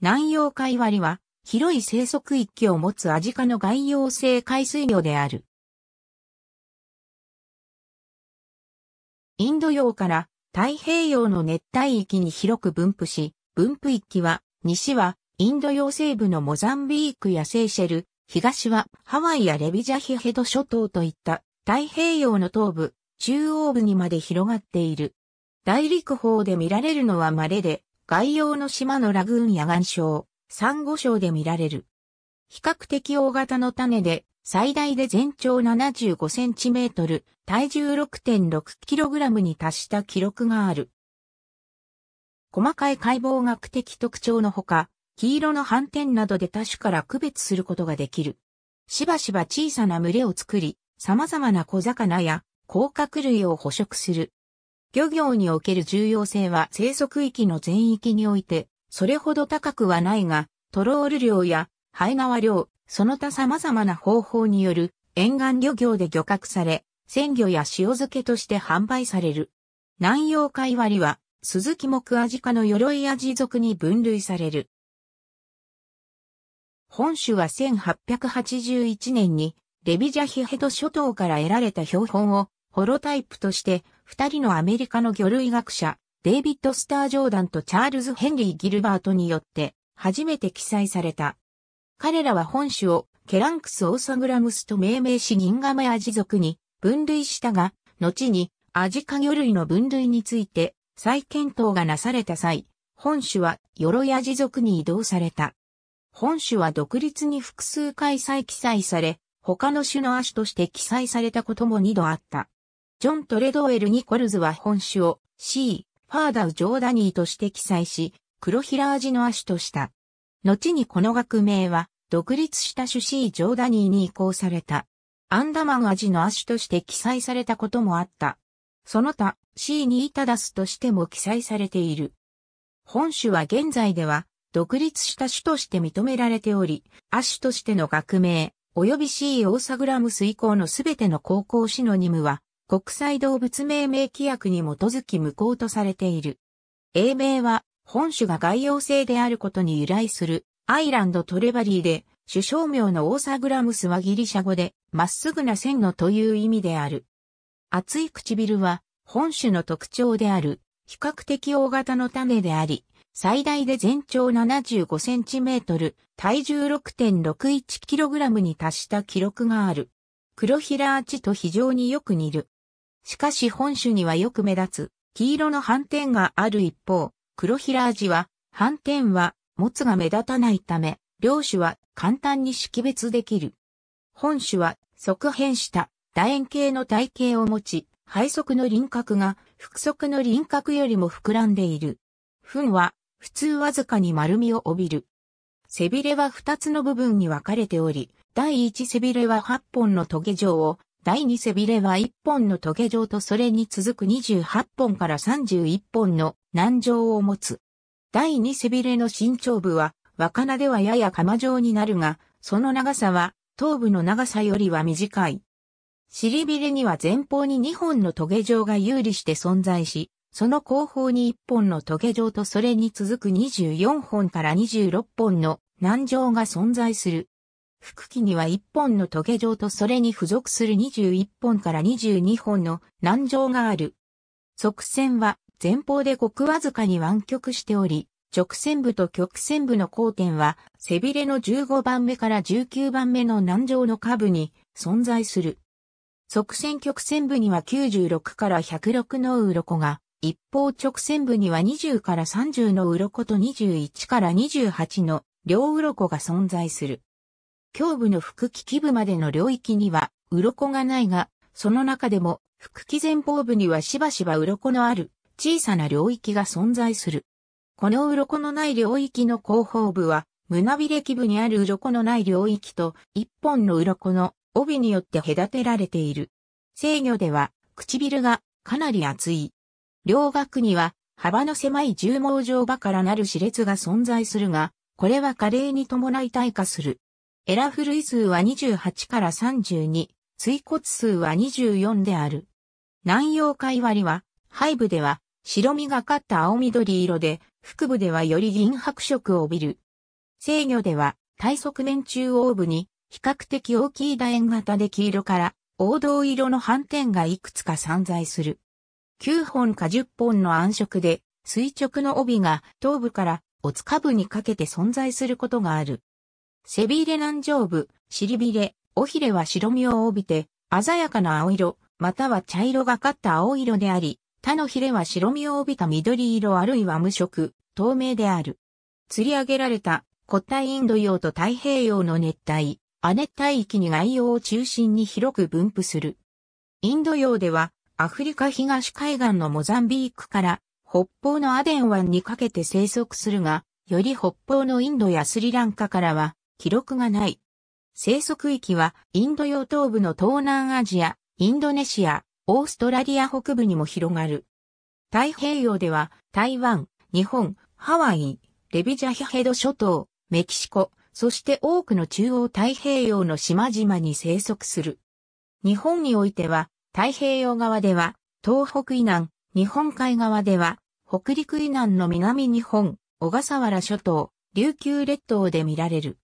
南洋海割は、広い生息域を持つアジ科の外洋性海水魚である。インド洋から太平洋の熱帯域に広く分布し、分布域は、西はインド洋西部のモザンビークやセーシェル、東はハワイやレビジャヒヘド諸島といった太平洋の東部、中央部にまで広がっている。大陸方で見られるのは稀で、外洋の島のラグーンや岩礁、サンゴ礁で見られる。比較的大型の種で、最大で全長75センチメートル、体重6.6キログラムに達した記録がある。細かい解剖学的特徴のほか、黄色の斑点などで多種から区別することができる。しばしば小さな群れを作り、様々な小魚や甲殻類を捕食する漁業における重要性は生息域の全域において、それほど高くはないが、トロール漁や、ハエ縄漁、その他様々な方法による沿岸漁業で漁獲され、鮮魚や塩漬けとして販売される。南洋海割は、鈴木木アジ科の鎧アジ属に分類される。本種は1881年に、レビジャヒヘド諸島から得られた標本を、ホロタイプとして二人のアメリカの魚類学者、デイビッド・スター・ジョーダンとチャールズ・ヘンリー・ギルバートによって初めて記載された。彼らは本種をケランクス・オーサグラムスと命名し銀ンガメアジ属に分類したが、後にアジ科魚類の分類について再検討がなされた際、本種は鎧アジ属に移動された。本種は独立に複数回再記載され、他の種の亜種として記載されたことも二度あった。ジョン・トレドウェル・ニコルズは本種を C、ファーダウ・ジョーダニーとして記載し、黒平味の亜種とした。後にこの学名は、独立した種 C ジョーダニーに移行された。アンダマン味の亜種として記載されたこともあった。その他、C ニータダスとしても記載されている。本種は現在では、独立した種として認められており、亜種としての学名、及び C オーサグラムス以降のすべての高校シノニムは、国際動物命名規約に基づき無効とされている。英名は、本種が外洋性であることに由来する、アイランドトレバリーで、首相名のオーサグラムスはギリシャ語で、まっすぐな線のという意味である。厚い唇は、本種の特徴である、比較的大型の種であり、最大で全長75センチメートル、体重 6.61kg に達した記録がある。黒ヒラアチと非常によく似る。しかし本種にはよく目立つ、黄色の斑点がある一方、黒平味は、斑点は、持つが目立たないため、両種は簡単に識別できる。本種は、側変した楕円形の体型を持ち、背側の輪郭が、腹側の輪郭よりも膨らんでいる。糞は、普通わずかに丸みを帯びる。背びれは二つの部分に分かれており、第一背びれは八本の棘状を第2背びれは1本のトゲ状とそれに続く28本から31本の軟状を持つ。第2背びれの身長部は、若菜ではやや釜状になるが、その長さは、頭部の長さよりは短い。尻びれには前方に2本のトゲ状が有利して存在し、その後方に1本のトゲ状とそれに続く24本から26本の軟状が存在する。腹器には1本の棘状とそれに付属する21本から22本の軟状がある。側線は前方でごくわずかに湾曲しており、直線部と曲線部の交点は背びれの15番目から19番目の軟状の下部に存在する。側線曲線部には96から106の鱗が、一方直線部には20から30の鱗と21から28の両鱗が存在する。胸部の腹気基部までの領域には鱗がないが、その中でも腹気前方部にはしばしば鱗のある小さな領域が存在する。この鱗のない領域の後方部は胸びれ基部にある鱗のない領域と一本の鱗の帯によって隔てられている。制御では唇がかなり厚い。両額には幅の狭い重毛状場からなる歯列が存在するが、これは加齢に伴い退化する。エラフ類数は28から32、椎骨数は24である。南洋海割は、背部では白身がかった青緑色で、腹部ではより銀白色を帯びる。制御では、体側面中央部に、比較的大きい楕円型で黄色から、黄銅色の斑点がいくつか散在する。9本か10本の暗色で、垂直の帯が頭部からおつか部にかけて存在することがある。背びれ南上部、尻びれ、尾ひれは白身を帯びて、鮮やかな青色、または茶色がかった青色であり、他のひれは白身を帯びた緑色あるいは無色、透明である。釣り上げられた古代インド洋と太平洋の熱帯、亜熱帯域に外洋を中心に広く分布する。インド洋ではアフリカ東海岸のモザンビークから北方のアデン湾にかけて生息するが、より北方のインドやスリランカからは記録がない。生息域はインド洋東部の東南アジア、インドネシア、オーストラリア北部にも広がる。太平洋では台湾、日本、ハワイ、レビジャヒヘド諸島、メキシコ、そして多くの中央太平洋の島々に生息する。日本においては、太平洋側では、東北以南、日本海側では、北陸以南の南日本、小笠原諸島、琉球列島で見られる。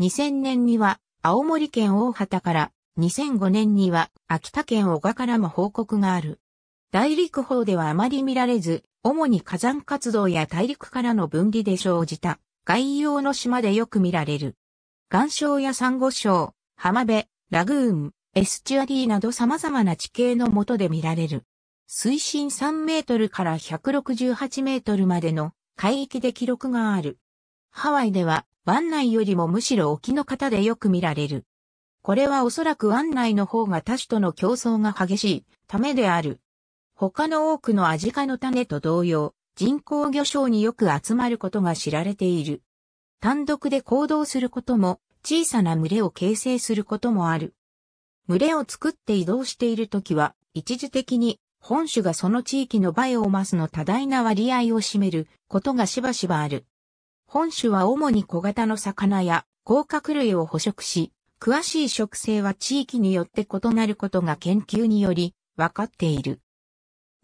2000年には青森県大畑から、2005年には秋田県小賀からも報告がある。大陸法ではあまり見られず、主に火山活動や大陸からの分離で生じた外洋の島でよく見られる。岩礁や珊瑚礁、浜辺、ラグーン、エスチュアリーなど様々な地形のもとで見られる。水深3メートルから168メートルまでの海域で記録がある。ハワイでは湾内よりもむしろ沖の方でよく見られる。これはおそらく湾内の方が他種との競争が激しいためである。他の多くのアジ科の種と同様、人工魚礁によく集まることが知られている。単独で行動することも、小さな群れを形成することもある。群れを作って移動しているときは、一時的に本種がその地域のバイオマスの多大な割合を占めることがしばしばある。本種は主に小型の魚や甲殻類を捕食し、詳しい植生は地域によって異なることが研究により分かっている。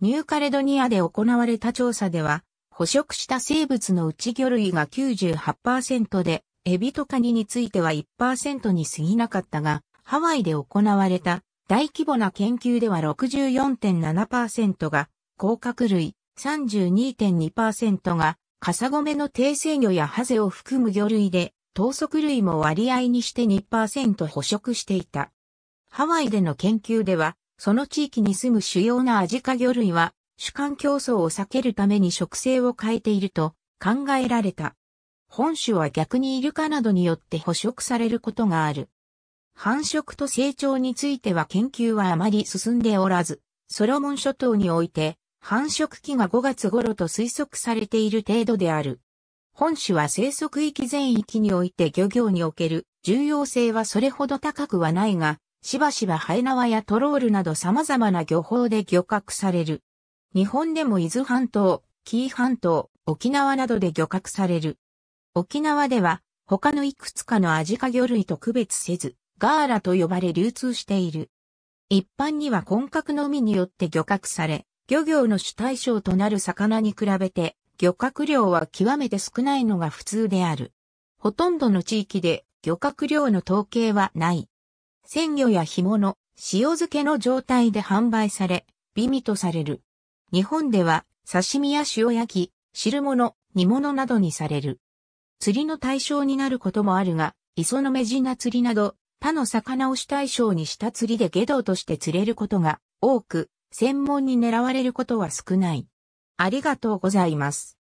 ニューカレドニアで行われた調査では、捕食した生物のうち魚類が98%で、エビとカニについては1%に過ぎなかったが、ハワイで行われた大規模な研究では64.7%が、甲殻類32.2%がカサゴメの低生魚やハゼを含む魚類で、糖足類も割合にして2%捕食していた。ハワイでの研究では、その地域に住む主要なアジカ魚類は、主観競争を避けるために植生を変えていると考えられた。本種は逆にイルカなどによって捕食されることがある。繁殖と成長については研究はあまり進んでおらず、ソロモン諸島において繁殖期が5月頃と推測されている程度である。本種は生息域全域において漁業における重要性はそれほど高くはないが、しばしばハエ縄やトロールなど様々な漁法で漁獲される。日本でも伊豆半島、紀伊半島、沖縄などで漁獲される。沖縄では他のいくつかのアジカ魚類と区別せず、ガーラと呼ばれ流通している。一般には根格の海によって漁獲され、漁業の主対象となる魚に比べて、漁獲量は極めて少ないのが普通である。ほとんどの地域で漁獲量の統計はない。鮮魚や干物、塩漬けの状態で販売され、美味とされる。日本では刺身や塩焼き、汁物、煮物などにされる。釣りの対象になることもあるが、磯の目な釣りなど、他の魚を主対象にした釣りで下道として釣れることが多く、専門に狙われることは少ない。ありがとうございます。